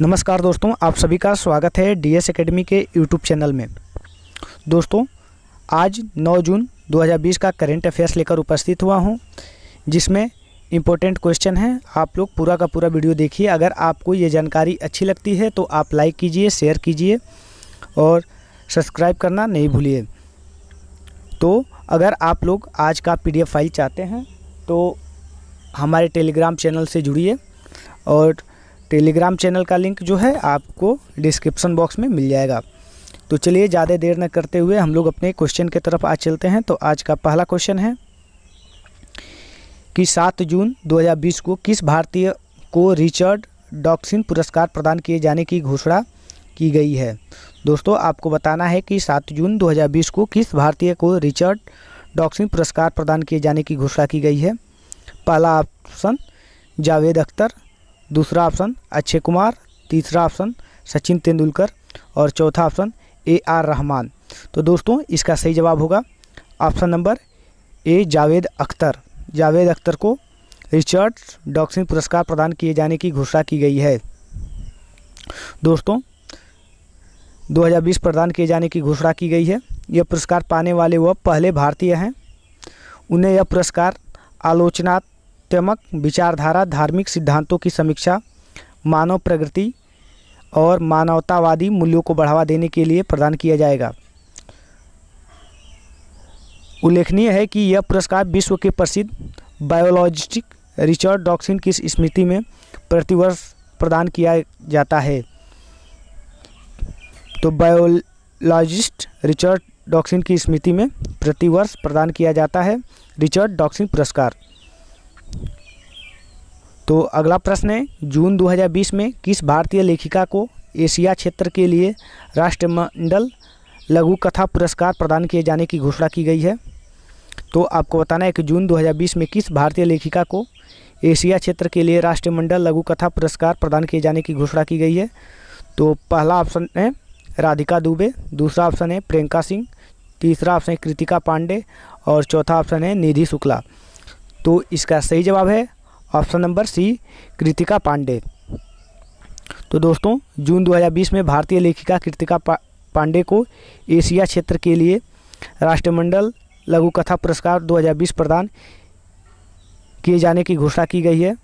नमस्कार दोस्तों आप सभी का स्वागत है डीएस एकेडमी के यूट्यूब चैनल में दोस्तों आज 9 जून 2020 का करेंट अफेयर्स लेकर उपस्थित हुआ हूं जिसमें इम्पोर्टेंट क्वेश्चन है आप लोग पूरा का पूरा वीडियो देखिए अगर आपको ये जानकारी अच्छी लगती है तो आप लाइक कीजिए शेयर कीजिए और सब्सक्राइब करना नहीं भूलिए तो अगर आप लोग आज का पी फाइल चाहते हैं तो हमारे टेलीग्राम चैनल से जुड़िए और टेलीग्राम चैनल का लिंक जो है आपको डिस्क्रिप्शन बॉक्स में मिल जाएगा तो चलिए ज़्यादा देर न करते हुए हम लोग अपने क्वेश्चन के तरफ आज चलते हैं तो आज का पहला क्वेश्चन है कि 7 जून 2020 को किस भारतीय को रिचर्ड डॉक्सिन पुरस्कार प्रदान किए जाने की घोषणा की गई है दोस्तों आपको बताना है कि 7 जून 2020 को किस भारतीय को रिचर्ड डॉक्सिन पुरस्कार प्रदान किए जाने की घोषणा की गई है पहला ऑप्शन जावेद अख्तर दूसरा ऑप्शन अक्षय कुमार तीसरा ऑप्शन सचिन तेंदुलकर और चौथा ऑप्शन ए आर रहमान तो दोस्तों इसका सही जवाब होगा option number A Javed Akhtar Javed Akhtar को रिचर्ड डॉक्सिंग पुरस्कार प्रदान किए जाने की घोषणा की गई है दोस्तों 2020 प्रदान किए जाने की घोषणा की गई है यह पुरस्कार पाने वाले वह पहले भारतीय हैं उन्हें यह पुरस्कार आलोचनात् तथ्यात्मक विचारधारा धार्मिक सिद्धांतों की समीक्षा मानव प्रगति और मानवतावादी मूल्यों को बढ़ावा देने के लिए प्रदान किया जाएगा उल्लेखनीय है कि यह पुरस्कार विश्व के प्रसिद्ध बायोलॉजिस्टिक रिचर्ड डॉक्सिन की स्मृति में प्रतिवर्ष प्रदान किया जाता है तो बायोलॉजिस्ट रिचर्ड डॉक्सिन की स्मृति में प्रतिवर्ष प्रदान किया जाता है रिचर्ड डॉक्सिन पुरस्कार तो अगला प्रश्न है जून 2020 में किस भारतीय लेखिका को एशिया क्षेत्र के लिए राष्ट्रमंडल लघु कथा पुरस्कार प्रदान किए जाने की घोषणा की गई है तो आपको बताना है कि जून 2020 में किस भारतीय लेखिका को एशिया क्षेत्र के लिए राष्ट्रमंडल लघु कथा पुरस्कार प्रदान किए जाने की घोषणा की गई है तो पहला ऑप्शन है राधिका दुबे दूसरा ऑप्शन है प्रियंका सिंह तीसरा ऑप्शन है कृतिका पांडे और चौथा ऑप्शन है निधि शुक्ला तो इसका सही जवाब है option number C Kritika Pande तो दोस्तों जून 2020 में भारतीय लेखिका कृतिका पा, पांडे को एशिया क्षेत्र के लिए राष्ट्रमंडल लघु कथा पुरस्कार 2020 प्रदान किए जाने की घोषणा की गई है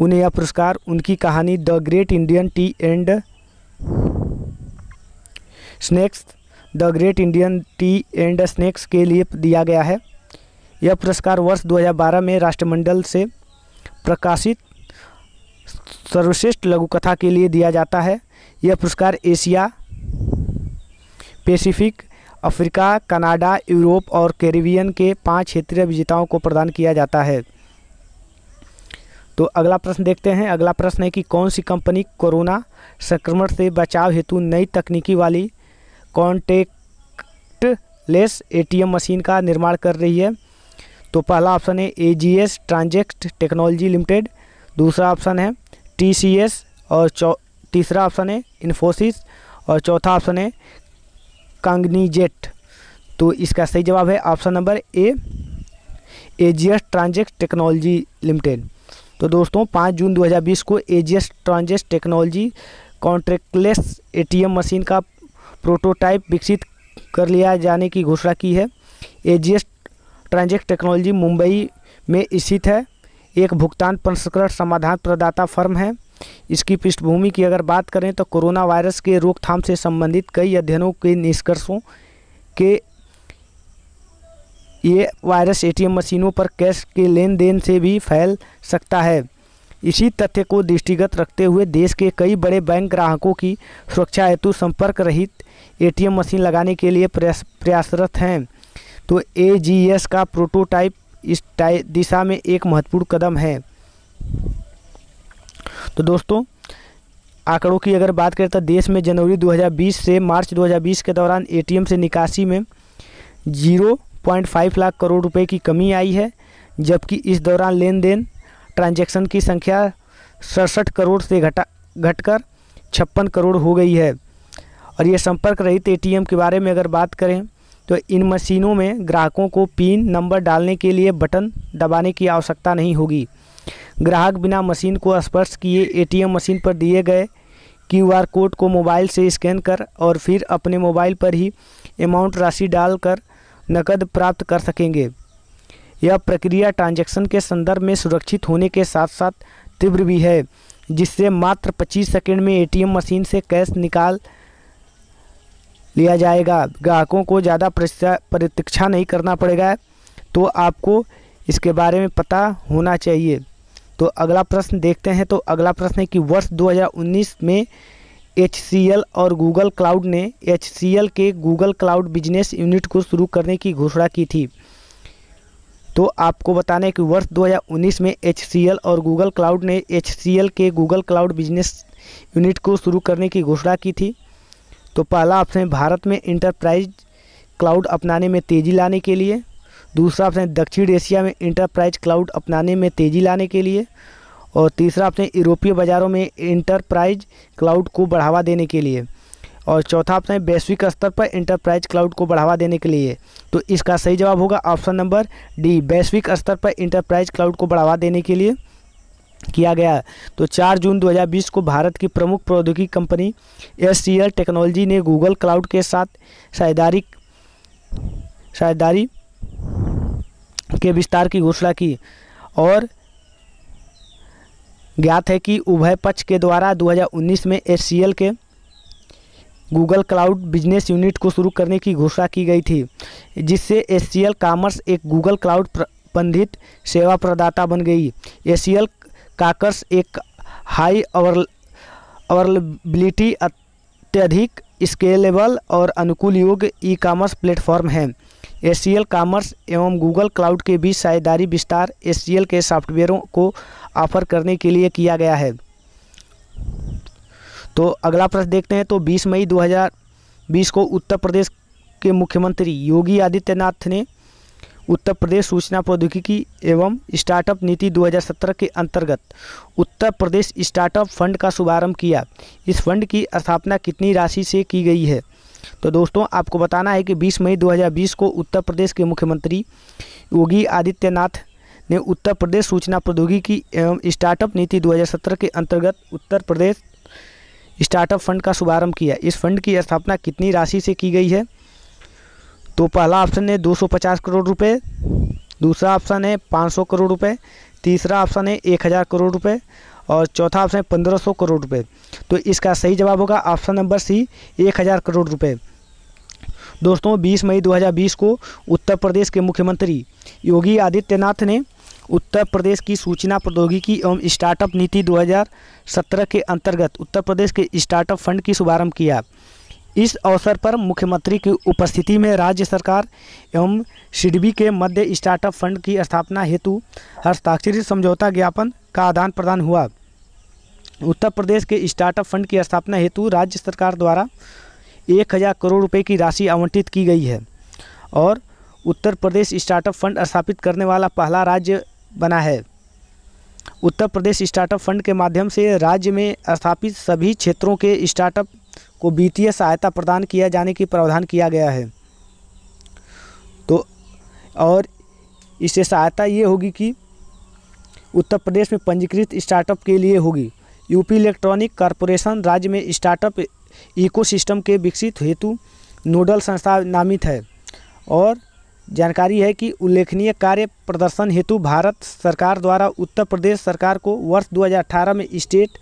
उन्हें यह पुरस्कार उनकी कहानी the great Indian tea and snacks the great Indian tea and snacks के लिए दिया गया है यह पुरस्कार वर्ष 2012 में राष्ट्रमंडल से प्रकाशित सर्वश्रेष्ठ लघुकथा के लिए दिया जाता है यह पुरस्कार Asia Pacific Africa Canada Europe और कैरिबियन के पांच क्षेत्रीय विजेताओं को प्रदान किया जाता है तो अगला प्रश्न देखते हैं अगला प्रश्न है कि कौन सी कंपनी कोरोना संक्रमण से बचाव हेतु नई तकनीकी वाली कॉन्टेक्ट लेस एटीएम मशीन का निर्माण कर रही है तो पहला ऑप्शन है A G S transact technology limited दूसरा ऑप्शन है टी सी एस और तीसरा ऑप्शन है इन्फोसिस और चौथा ऑप्शन है कांगनीजेट तो इसका सही जवाब है option number A A G S transact technology limited तो दोस्तों पाँच जून 2020 को A G S transact technology contactless A machine का प्रोटोटाइप विकसित कर लिया जाने की घोषणा की है A G S transact technology Mumbai में स्थित है एक भुगतान प्रसंस्करण समाधान प्रदाता फर्म है इसकी पृष्ठभूमि की अगर बात करें तो कोरोना वायरस के रोकथाम से संबंधित कई अध्ययनों के निष्कर्षों के ये वायरस एटीएम मशीनों पर कैश के लेन देन से भी फैल सकता है इसी तथ्य को दृष्टिगत रखते हुए देश के कई बड़े बैंक ग्राहकों की सुरक्षा हेतु संपर्क रहित एटीएम मशीन लगाने के लिए प्रयास प्रयासरत हैं तो ए का प्रोटोटाइप इस दिशा में एक महत्वपूर्ण कदम है तो दोस्तों आंकड़ों की अगर बात करें तो देश में जनवरी 2020 से मार्च 2020 के दौरान एटीएम से निकासी में 0.5 लाख करोड़ रुपए की कमी आई है जबकि इस दौरान लेन देन ट्रांजेक्शन की संख्या सड़सठ करोड़ से घटा घटकर छप्पन करोड़ हो गई है और ये संपर्क रहित एटीएम के बारे में अगर बात करें तो इन मशीनों में ग्राहकों को पिन नंबर डालने के लिए बटन दबाने की आवश्यकता नहीं होगी ग्राहक बिना मशीन को स्पर्श किए एटीएम मशीन पर दिए गए क्यूआर कोड को मोबाइल से स्कैन कर और फिर अपने मोबाइल पर ही अमाउंट राशि डालकर नकद प्राप्त कर सकेंगे यह प्रक्रिया ट्रांजैक्शन के संदर्भ में सुरक्षित होने के साथ साथ तीव्र भी है जिससे मात्र 25 सेकंड में एटीएम मशीन से कैश निकाल लिया जाएगा ग्राहकों को ज़्यादा प्रतीक्षा नहीं करना पड़ेगा तो आपको इसके बारे में पता होना चाहिए तो अगला प्रश्न देखते हैं तो अगला प्रश्न है कि वर्ष 2019 में एच और गूगल क्लाउड ने एच के गूगल क्लाउड बिजनेस यूनिट को शुरू करने की घोषणा की थी तो आपको बताने कि वर्ष 2019 में एच और गूगल क्लाउड ने एच के गूगल क्लाउड बिजनेस यूनिट को शुरू करने की घोषणा की थी तो पहला ऑप्शन है भारत में इंटरप्राइज क्लाउड अपनाने में तेज़ी लाने के लिए दूसरा ऑप्शन है दक्षिण एशिया में इंटरप्राइज क्लाउड अपनाने में तेज़ी लाने के लिए और तीसरा ऑप्शन यूरोपीय बाज़ारों में इंटरप्राइज क्लाउड को बढ़ावा देने के लिए और चौथा ऑप्शन है वैश्विक स्तर पर इंटरप्राइज क्लाउड को बढ़ावा देने के लिए तो इसका सही जवाब होगा ऑप्शन नंबर डी वैश्विक स्तर पर इंटरप्राइज क्लाउड को बढ़ावा देने के लिए किया गया तो 4 जून 2020 को भारत की प्रमुख प्रौद्योगिकी कंपनी एस टेक्नोलॉजी ने गूगल क्लाउड के साथ साझेदारी साझेदारी के विस्तार की घोषणा की और ज्ञात है कि उभय पक्ष के द्वारा 2019 में एस के गूगल क्लाउड बिजनेस यूनिट को शुरू करने की घोषणा की गई थी जिससे एस कॉमर्स एक गूगल क्लाउड बंधित सेवा प्रदाता बन गई एस काकर्स एक हाई अवरलबिलिटी अत्यधिक स्केलेबल और अनुकूल योग्य ई कॉमर्स प्लेटफॉर्म है एल कॉमर्स एवं गूगल क्लाउड के बीच साझेदारी विस्तार एल के सॉफ्टवेयरों को ऑफर करने के लिए किया गया है तो अगला प्रश्न देखते हैं तो 20 मई 2020 को उत्तर प्रदेश के मुख्यमंत्री योगी आदित्यनाथ ने उत्तर प्रदेश सूचना प्रौद्योगिकी एवं स्टार्टअप नीति 2017 के अंतर्गत उत्तर प्रदेश स्टार्टअप फंड का शुभारंभ किया इस फंड की स्थापना कितनी राशि से की गई है तो दोस्तों आपको बताना है कि 20 मई 2020 को उत्तर प्रदेश के मुख्यमंत्री योगी आदित्यनाथ ने उत्तर प्रदेश सूचना प्रौद्योगिकी एवं स्टार्टअप नीति दो के अंतर्गत उत्तर प्रदेश स्टार्टअप फंड का शुभारंभ किया इस फंड की स्थापना कितनी राशि से की गई है तो पहला ऑप्शन है 250 करोड़ रुपए दूसरा ऑप्शन है 500 करोड़ रुपए तीसरा ऑप्शन है 1000 करोड़ रुपए और चौथा ऑप्शन है 1500 करोड़ रुपए तो इसका सही जवाब होगा ऑप्शन नंबर सी 1000 करोड़ रुपए दोस्तों 20 मई 2020 को उत्तर प्रदेश के मुख्यमंत्री योगी आदित्यनाथ ने उत्तर प्रदेश की सूचना प्रौद्योगिकी एवं स्टार्टअप नीति 2017 के अंतर्गत उत्तर प्रदेश के स्टार्टअप फंड की शुभारंभ किया इस अवसर पर मुख्यमंत्री की उपस्थिति में राज्य सरकार एवं सिडबी के मध्य स्टार्टअप फंड की स्थापना हेतु हस्ताक्षरित समझौता ज्ञापन का आदान प्रदान हुआ उत्तर प्रदेश के स्टार्टअप फंड की स्थापना हेतु राज्य सरकार द्वारा एक हज़ार करोड़ रुपए की राशि आवंटित की गई है और उत्तर प्रदेश स्टार्टअप फंड स्थापित करने वाला पहला राज्य बना है उत्तर प्रदेश स्टार्टअप फंड के माध्यम से राज्य में स्थापित सभी क्षेत्रों के स्टार्टअप को वित्तीय सहायता प्रदान किया जाने की प्रावधान किया गया है तो और इससे सहायता ये होगी कि उत्तर प्रदेश में पंजीकृत स्टार्टअप के लिए होगी यूपी इलेक्ट्रॉनिक कॉरपोरेशन राज्य में स्टार्टअप इकोसिस्टम के विकसित हेतु नोडल संस्था नामित है और जानकारी है कि उल्लेखनीय कार्य प्रदर्शन हेतु भारत सरकार द्वारा उत्तर प्रदेश सरकार को वर्ष 2018 में स्टेट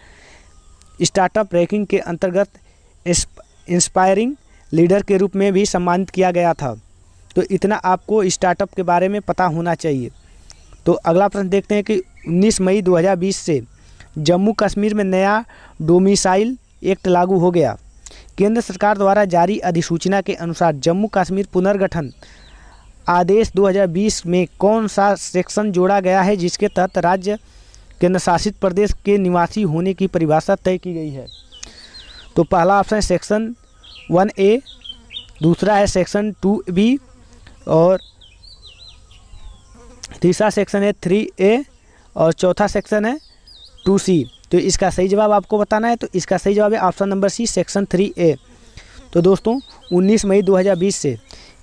स्टार्टअप रैंकिंग के अंतर्गत इंस्पायरिंग लीडर के रूप में भी सम्मानित किया गया था तो इतना आपको स्टार्टअप के बारे में पता होना चाहिए तो अगला प्रश्न देखते हैं कि 19 मई 2020 से जम्मू कश्मीर में नया डोमिसाइल एक्ट लागू हो गया केंद्र सरकार द्वारा जारी अधिसूचना के अनुसार जम्मू कश्मीर पुनर्गठन आदेश 2020 में कौन सा सेक्शन जोड़ा गया है जिसके तहत राज्य केंद्र शासित प्रदेश के निवासी होने की परिभाषा तय की गई है तो पहला ऑप्शन है सेक्शन वन ए दूसरा है सेक्शन टू बी और तीसरा सेक्शन है थ्री ए और चौथा सेक्शन है टू सी तो इसका सही जवाब आपको बताना है तो इसका सही जवाब है option number C section three A तो दोस्तों 19 मई 2020 से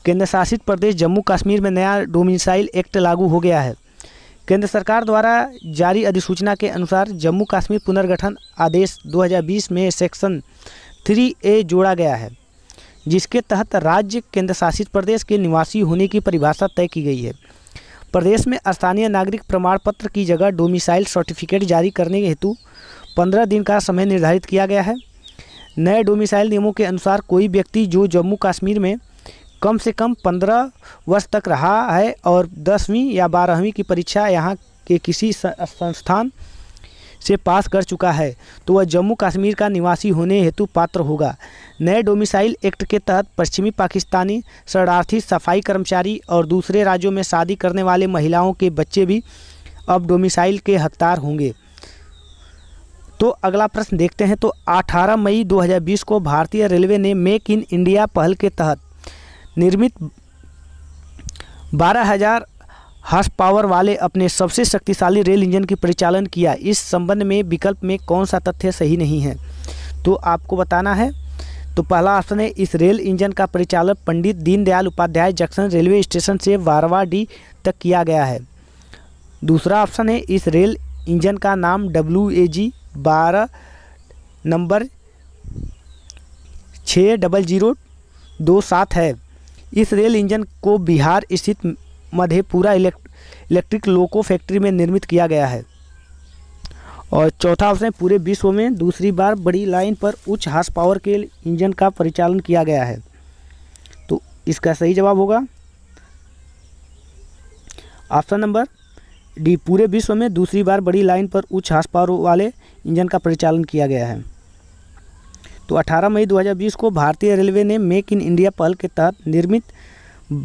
केंद्र शासित प्रदेश जम्मू कश्मीर में नया डोमिसाइल एक्ट लागू हो गया है केंद्र सरकार द्वारा जारी अधिसूचना के अनुसार जम्मू कश्मीर पुनर्गठन आदेश 2020 में सेक्शन 3 ए जोड़ा गया है जिसके तहत राज्य केंद्र शासित प्रदेश के निवासी होने की परिभाषा तय की गई है प्रदेश में स्थानीय नागरिक प्रमाण पत्र की जगह डोमिसाइल सर्टिफिकेट जारी करने हेतु पंद्रह दिन का समय निर्धारित किया गया है नए डोमिसाइल नियमों के अनुसार कोई व्यक्ति जो जम्मू कश्मीर में कम से कम पंद्रह वर्ष तक रहा है और दसवीं या बारहवीं की परीक्षा यहाँ के किसी संस्थान से पास कर चुका है तो वह जम्मू कश्मीर का निवासी होने हेतु पात्र होगा नए डोमिसाइल एक्ट के तहत पश्चिमी पाकिस्तानी शरणार्थी सफाई कर्मचारी और दूसरे राज्यों में शादी करने वाले महिलाओं के बच्चे भी अब डोमिसाइल के हकदार होंगे तो अगला प्रश्न देखते हैं तो 18 मई 2020 को भारतीय रेलवे ने मेक इन इंडिया पहल के तहत निर्मित 12000 हॉर्स पावर वाले अपने सबसे शक्तिशाली रेल इंजन की परिचालन किया इस संबंध में विकल्प में कौन सा तथ्य सही नहीं है तो आपको बताना है तो पहला ऑप्शन है इस रेल इंजन का परिचालन Pandit Deendayal Upadhyaya junction railway station से वारवाडी तक किया गया है दूसरा ऑप्शन है इस रेल इंजन का नाम डब्ल्यू ए जी बारह नंबर छः डबल जीरो दो सात है इस रेल इंजन को बिहार स्थित मधेपुरा इलेक्ट्रिक लोको फैक्ट्री में निर्मित किया गया है और चौथा ऑप्शन पूरे विश्व में दूसरी बार बड़ी लाइन पर उच्च हार्स पावर के इंजन का परिचालन किया गया है तो इसका सही जवाब होगा ऑप्शन नंबर डी पूरे विश्व में दूसरी बार बड़ी लाइन पर उच्च हार्स पावर वाले इंजन का परिचालन किया गया है तो 18 मई 2020 को भारतीय रेलवे ने मेक इन इंडिया पहल के तहत निर्मित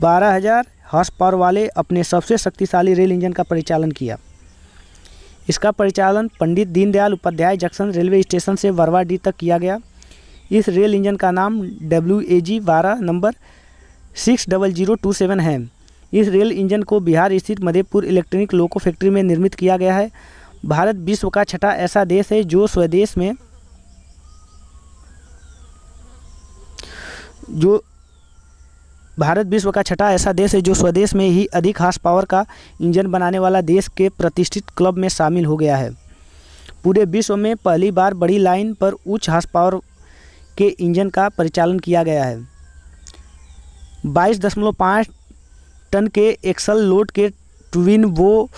12000 हॉर्स पावर वाले अपने सबसे शक्तिशाली रेल इंजन का परिचालन किया इसका परिचालन Pandit Deendayal Upadhyaya junction railway station से वरवाडी तक किया गया इस रेल इंजन का नाम डब्ल्यू ए जी बारह नंबर six double zero two seven है इस रेल इंजन को बिहार स्थित मधेपुर इलेक्ट्रॉनिक लोको फैक्ट्री में निर्मित किया गया है भारत विश्व का छठा ऐसा देश है जो स्वदेश में जो भारत विश्व का छठा ऐसा देश है जो स्वदेश में ही अधिक हार्स पावर का इंजन बनाने वाला देश के प्रतिष्ठित क्लब में शामिल हो गया है पूरे विश्व में पहली बार बड़ी लाइन पर उच्च हार्स पावर के इंजन का परिचालन किया गया है 22.5 टन के एक्सल लोड के ट्विन वो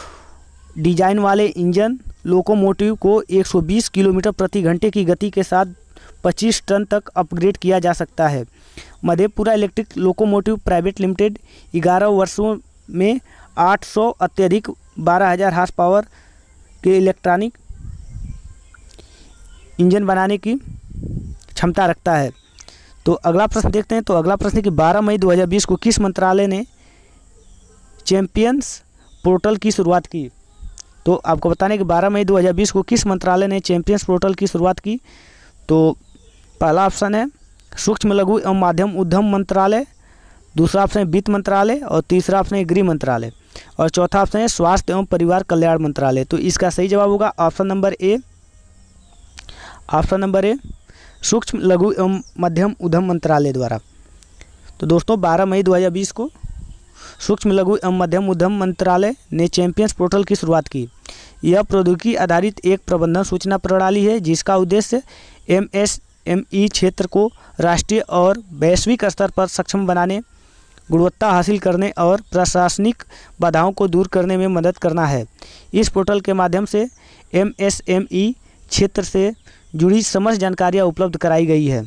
डिजाइन वाले इंजन लोकोमोटिव को 120 किलोमीटर प्रति घंटे की गति के साथ 25 टन तक अपग्रेड किया जा सकता है Madhepura electric locomotive private limited ग्यारह वर्षों में 800 अत्यधिक 12000 हार्स पावर के इलेक्ट्रॉनिक इंजन बनाने की क्षमता रखता है तो अगला प्रश्न देखते हैं तो अगला प्रश्न है कि 12 मई 2020 को किस मंत्रालय ने चैंपियंस पोर्टल की शुरुआत की तो आपको बताने कि 12 मई 2020 को किस मंत्रालय ने चैंपियंस पोर्टल की शुरुआत की तो पहला ऑप्शन है सूक्ष्म लघु एवं माध्यम उद्यम मंत्रालय दूसरा ऑप्शन है वित्त मंत्रालय और तीसरा ऑप्शन है गृह मंत्रालय और चौथा ऑप्शन है स्वास्थ्य एवं परिवार कल्याण मंत्रालय तो इसका सही जवाब होगा option number A option number A सूक्ष्म लघु एवं मध्यम उद्यम मंत्रालय द्वारा तो दोस्तों 12 मई 2020 को सूक्ष्म लघु एवं मध्यम उद्यम मंत्रालय ने चैंपियंस पोर्टल की शुरुआत की यह प्रौद्योगिकी आधारित एक प्रबंधन सूचना प्रणाली है जिसका उद्देश्य एम एस एम ई क्षेत्र को राष्ट्रीय और वैश्विक स्तर पर सक्षम बनाने गुणवत्ता हासिल करने और प्रशासनिक बाधाओं को दूर करने में मदद करना है इस पोर्टल के माध्यम से एमएसएमई क्षेत्र से जुड़ी समस्त जानकारियां उपलब्ध कराई गई है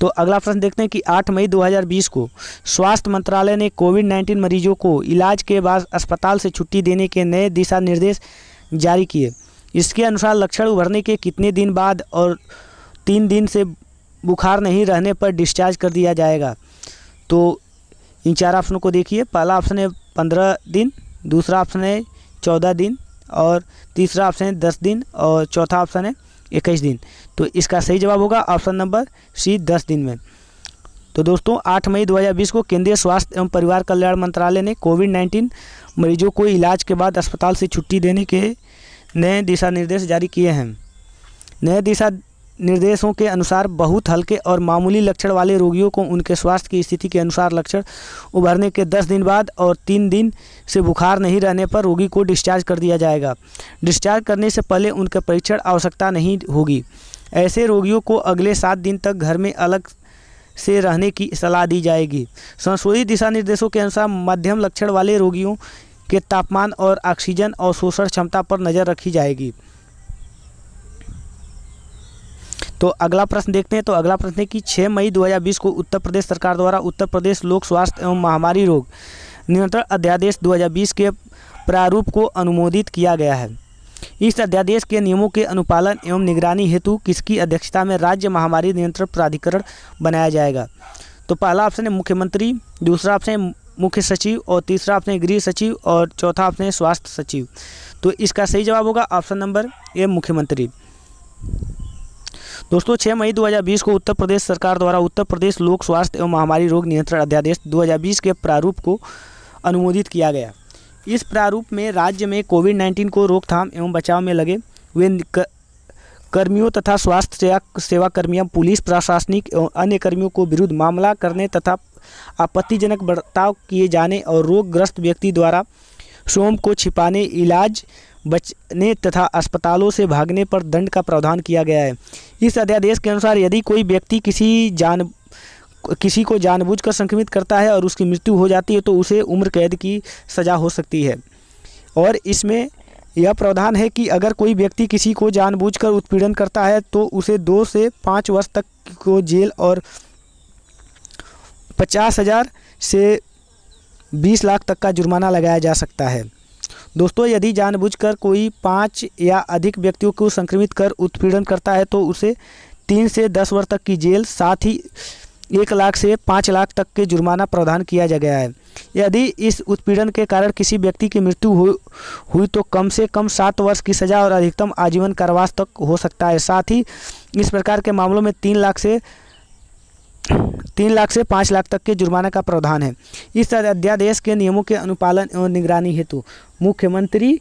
तो अगला प्रश्न देखते हैं कि 8 मई 2020 को स्वास्थ्य मंत्रालय ने कोविड 19 मरीजों को इलाज के बाद अस्पताल से छुट्टी देने के नए दिशा निर्देश जारी किए इसके अनुसार लक्षण उभरने के कितने दिन बाद और तीन दिन से बुखार नहीं रहने पर डिस्चार्ज कर दिया जाएगा तो इन चार ऑप्शनों को देखिए पहला ऑप्शन है पंद्रह दिन दूसरा ऑप्शन है चौदह दिन और तीसरा ऑप्शन है दस दिन और चौथा ऑप्शन है इक्कीस दिन तो इसका सही जवाब होगा ऑप्शन नंबर सी दस दिन में तो दोस्तों 8 मई 2020 को केंद्रीय स्वास्थ्य एवं परिवार कल्याण मंत्रालय ने कोविड 19 मरीजों को इलाज के बाद अस्पताल से छुट्टी देने के नए दिशा निर्देश जारी किए हैं नए दिशा निर्देशों के अनुसार बहुत हल्के और मामूली लक्षण वाले रोगियों को उनके स्वास्थ्य की स्थिति के अनुसार लक्षण उभरने के 10 दिन बाद और तीन दिन से बुखार नहीं रहने पर रोगी को डिस्चार्ज कर दिया जाएगा डिस्चार्ज करने से पहले उनका परीक्षण आवश्यकता नहीं होगी ऐसे रोगियों को अगले सात दिन तक घर में अलग से रहने की सलाह दी जाएगी संशोधित दिशा निर्देशों के अनुसार मध्यम लक्षण वाले रोगियों के तापमान और ऑक्सीजन अवशोषण क्षमता पर नज़र रखी जाएगी तो अगला प्रश्न देखते हैं तो अगला प्रश्न है कि 6 मई 2020 को उत्तर प्रदेश सरकार द्वारा उत्तर प्रदेश लोक स्वास्थ्य एवं महामारी रोग नियंत्रण अध्यादेश 2020 के प्रारूप को अनुमोदित किया गया है इस अध्यादेश के नियमों के अनुपालन एवं निगरानी हेतु किसकी अध्यक्षता में राज्य महामारी नियंत्रण प्राधिकरण बनाया जाएगा तो पहला ऑप्शन है मुख्यमंत्री दूसरा ऑप्शन है मुख्य सचिव और तीसरा आपने गृह सचिव और चौथा आपने स्वास्थ्य सचिव तो इसका सही जवाब होगा ऑप्शन नंबर ए मुख्यमंत्री दोस्तों 6 मई 2020 को उत्तर प्रदेश सरकार द्वारा उत्तर प्रदेश लोक स्वास्थ्य एवं महामारी रोग नियंत्रण अध्यादेश 2020 के प्रारूप को अनुमोदित किया गया इस प्रारूप में राज्य में कोविड 19 को रोकथाम एवं बचाव में लगे हुए कर्मियों तथा स्वास्थ्य सेवा सेवा कर्मियों पुलिस प्रशासनिक एवं अन्य कर्मियों को विरुद्ध मामला करने तथा आपत्तिजनक बर्ताव किए जाने और रोगग्रस्त व्यक्ति द्वारा सोम को छिपाने इलाज बचने तथा अस्पतालों से भागने पर दंड का प्रावधान किया गया है इस अध्यादेश के अनुसार यदि कोई व्यक्ति किसी जान किसी को जानबूझकर संक्रमित करता है और उसकी मृत्यु हो जाती है तो उसे उम्र कैद की सज़ा हो सकती है और इसमें यह प्रावधान है कि अगर कोई व्यक्ति किसी को जानबूझकर उत्पीड़न करता है तो उसे दो से पाँच वर्ष तक को जेल और पचास हज़ार से बीस लाख तक का जुर्माना लगाया जा सकता है दोस्तों यदि जानबूझकर कोई पाँच या अधिक व्यक्तियों को संक्रमित कर उत्पीड़न करता है तो उसे तीन से दस वर्ष तक की जेल साथ ही एक लाख से पाँच लाख तक के जुर्माना प्रावधान किया जा गया है यदि इस उत्पीड़न के कारण किसी व्यक्ति की मृत्यु हो हुई तो कम से कम सात वर्ष की सज़ा और अधिकतम आजीवन कारावास तक हो सकता है साथ ही इस प्रकार के मामलों में तीन लाख से तीन लाख से पाँच लाख तक के जुर्माना का प्रावधान है इस अध्यादेश के नियमों के अनुपालन और निगरानी हेतु मुख्यमंत्री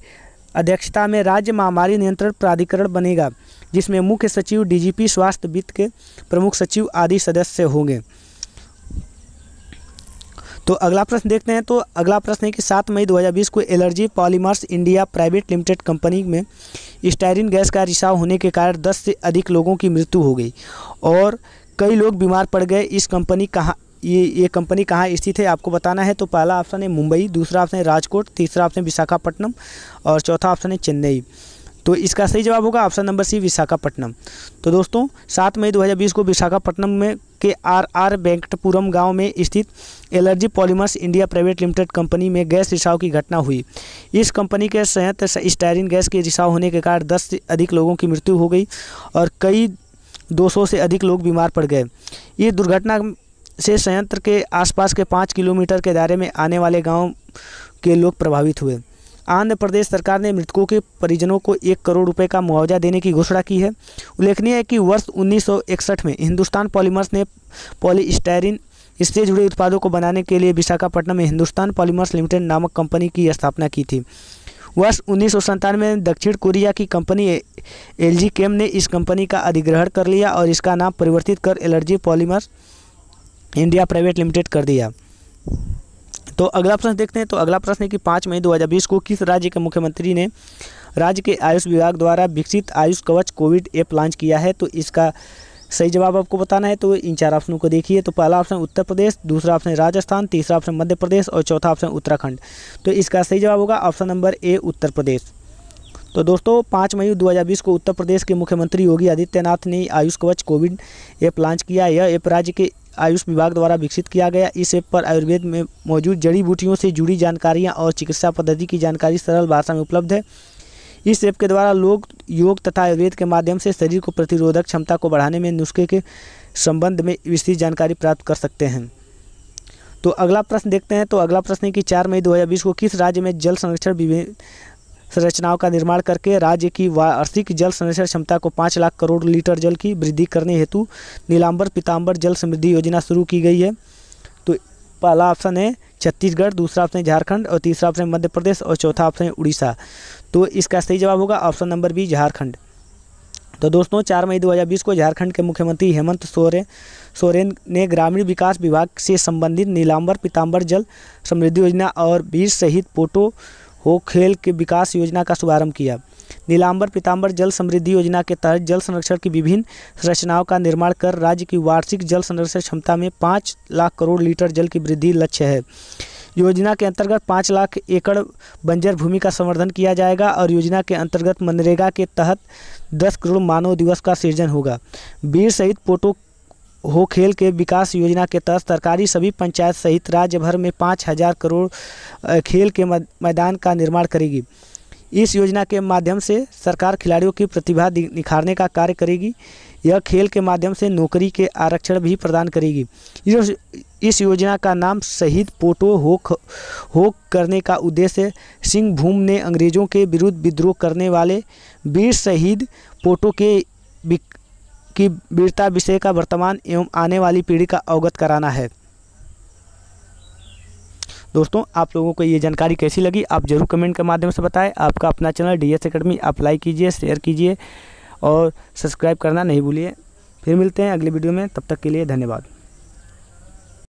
अध्यक्षता में राज्य महामारी नियंत्रण प्राधिकरण बनेगा जिसमें मुख्य सचिव डीजीपी स्वास्थ्य वित्त के प्रमुख सचिव आदि सदस्य होंगे तो अगला प्रश्न देखते हैं तो अगला प्रश्न है कि सात मई 2020 को LG polymers India private limited company में स्टायरिन गैस का रिसाव होने के कारण 10 से अधिक लोगों की मृत्यु हो गई और कई लोग बीमार पड़ गए इस कंपनी कहाँ ये ये कंपनी कहाँ स्थित है आपको बताना है तो पहला ऑप्शन है मुंबई दूसरा ऑप्शन है राजकोट तीसरा ऑप्शन है विशाखापट्टनम और चौथा ऑप्शन है चेन्नई तो इसका सही जवाब होगा ऑप्शन नंबर सी विशाखापट्टनम तो दोस्तों सात मई 2020 को विशाखापट्टनम में के आर आर वेंकटपुरम गांव में स्थित LG polymers India private limited company में गैस रिसाव की घटना हुई इस कंपनी के संयंत्र स्टायरिन गैस के रिसाव होने के कारण दस से अधिक लोगों की मृत्यु हो गई और कई 200 से अधिक लोग बीमार पड़ गए ये दुर्घटना से संयंत्र के आसपास के पाँच किलोमीटर के दायरे में आने वाले गाँव के लोग प्रभावित हुए आंध्र प्रदेश सरकार ने मृतकों के परिजनों को एक करोड़ रुपए का मुआवजा देने की घोषणा की है उल्लेखनीय है कि वर्ष 1961 में हिंदुस्तान पॉलीमर्स ने पॉलीस्टायरिन इससे जुड़े उत्पादों को बनाने के लिए विशाखापट्टनम में हिंदुस्तान पॉलीमर्स लिमिटेड नामक कंपनी की स्थापना की थी वर्ष उन्नीस में दक्षिण कोरिया की कंपनी एल जी केम ने इस कंपनी का अधिग्रहण कर लिया और इसका नाम परिवर्तित कर LG polymers India private limited कर दिया तो अगला प्रश्न देखते हैं तो अगला प्रश्न है कि पाँच मई 2020 को किस राज्य के मुख्यमंत्री ने राज्य के आयुष विभाग द्वारा विकसित आयुष कवच कोविड ऐप लॉन्च किया है तो इसका सही जवाब आपको बताना है तो इन चार ऑप्शनों को देखिए तो पहला ऑप्शन उत्तर प्रदेश दूसरा ऑप्शन राजस्थान तीसरा ऑप्शन मध्य प्रदेश और चौथा ऑप्शन उत्तराखंड तो इसका सही जवाब होगा ऑप्शन नंबर ए उत्तर प्रदेश तो दोस्तों पाँच मई 2020 को उत्तर प्रदेश के मुख्यमंत्री योगी आदित्यनाथ ने आयुष कवच कोविड ऐप लॉन्च किया यह ऐप राज्य के आयुष विभाग द्वारा विकसित किया गया इस ऐप पर आयुर्वेद में मौजूद जड़ी बूटियों से जुड़ी जानकारियाँ और चिकित्सा पद्धति की जानकारी सरल भाषा में उपलब्ध है इस ऐप के द्वारा लोग योग तथा आयुर्वेद के माध्यम से शरीर को प्रतिरोधक क्षमता को बढ़ाने में नुस्खे के संबंध में विस्तृत जानकारी प्राप्त कर सकते हैं तो अगला प्रश्न देखते हैं तो अगला प्रश्न है कि चार मई 2020 को किस राज्य में जल संरक्षण संरचनाओं का निर्माण करके राज्य की वार्षिक जल संरक्षण क्षमता को पाँच लाख करोड़ लीटर जल की वृद्धि करने हेतु नीलांबर पीताम्बर जल समृद्धि योजना शुरू की गई है तो पहला ऑप्शन है छत्तीसगढ़ दूसरा ऑप्शन है झारखंड और तीसरा ऑप्शन है मध्य प्रदेश और चौथा ऑप्शन है उड़ीसा तो इसका सही जवाब होगा ऑप्शन नंबर बी झारखंड तो दोस्तों चार मई 2020 को झारखंड के मुख्यमंत्री हेमंत सोरेन सोरेन ने ग्रामीण विकास विभाग से संबंधित नीलांबर पीताम्बर जल समृद्धि योजना और बीज सहित पोटो हो खेल के विकास योजना का शुभारंभ किया नीलांबर पीताम्बर जल समृद्धि योजना के तहत जल संरक्षण की विभिन्न रचनाओं का निर्माण कर राज्य की वार्षिक जल संरक्षण क्षमता में पाँच लाख करोड़ लीटर जल की वृद्धि लक्ष्य है योजना के अंतर्गत पाँच लाख एकड़ बंजर भूमि का संवर्धन किया जाएगा और योजना के अंतर्गत मनरेगा के तहत दस करोड़ मानव दिवस का सृजन होगा वीर सहित पोटो हो खेल के विकास योजना के तहत सरकारी सभी पंचायत सहित राज्य भर में पाँच हज़ार करोड़ खेल के मैदान का निर्माण करेगी इस योजना के माध्यम से सरकार खिलाड़ियों की प्रतिभा निखारने का कार्य करेगी यह खेल के माध्यम से नौकरी के आरक्षण भी प्रदान करेगी इस योजना का नाम शहीद पोटो होक होक करने का उद्देश्य सिंहभूम ने अंग्रेजों के विरुद्ध विद्रोह करने वाले वीर शहीद पोटो के की वीरता विषय का वर्तमान एवं आने वाली पीढ़ी का अवगत कराना है दोस्तों आप लोगों को ये जानकारी कैसी लगी आप जरूर कमेंट के माध्यम से बताएं आपका अपना चैनल डी एस अकेडमी आप लाइक कीजिए शेयर कीजिए और सब्सक्राइब करना नहीं भूलिए फिर मिलते हैं अगली वीडियो में तब तक के लिए धन्यवाद